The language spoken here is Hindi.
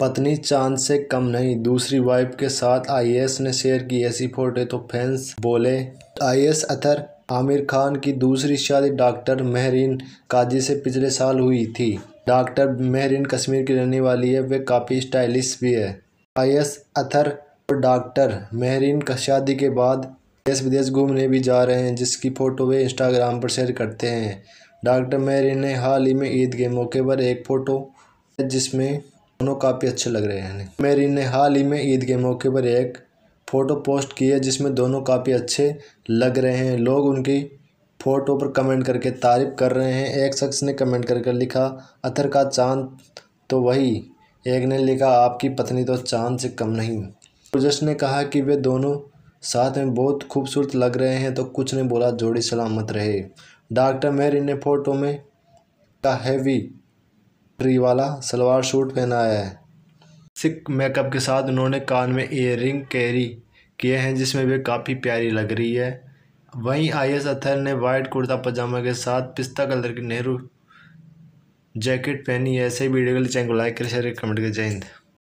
पत्नी चांद से कम नहीं दूसरी वाइफ के साथ आईएएस ने शेयर की ऐसी फोटो तो फैंस बोले आईएएस अतर आमिर खान की दूसरी शादी डॉक्टर महरीन काजी से पिछले साल हुई थी डॉक्टर महरीन कश्मीर की रहने वाली है वे काफ़ी स्टाइलिश भी है आईएएस अतर और डॉक्टर महरीन का शादी के बाद देश विदेश घूमने भी जा रहे हैं जिसकी फ़ोटो वे इंस्टाग्राम पर शेयर करते हैं डॉक्टर महरीन ने हाल ही में ईद के मौके पर एक फ़ोटो जिसमें दोनों काफ़ी अच्छे लग रहे हैं मेरी ने हाल ही में ईद के मौके पर एक फ़ोटो पोस्ट की है जिसमें दोनों काफ़ी अच्छे लग रहे हैं लोग उनकी फ़ोटो पर कमेंट करके तारीफ़ कर रहे हैं एक शख्स ने कमेंट करके लिखा अतर का चांद तो वही एक ने लिखा आपकी पत्नी तो चांद से कम नहीं गुरजस ने कहा कि वे दोनों साथ में बहुत खूबसूरत लग रहे हैं तो कुछ ने बोला जोड़ी सलामत रहे डॉक्टर मेरी ने फ़ोटो में का हैवी ट्री वाला सलवार सूट पहनाया है सिक मेकअप के साथ उन्होंने कान में इयर रिंग कैरी किए हैं जिसमें वे काफ़ी प्यारी लग रही है वहीं आई एस अथर ने वाइट कुर्ता पजामा के साथ पिस्ता कलर की नेहरू जैकेट पहनी है ऐसे ही वीडियो के लिए चैनल को लाइक करें शेयर कमेंट कर जय हिंद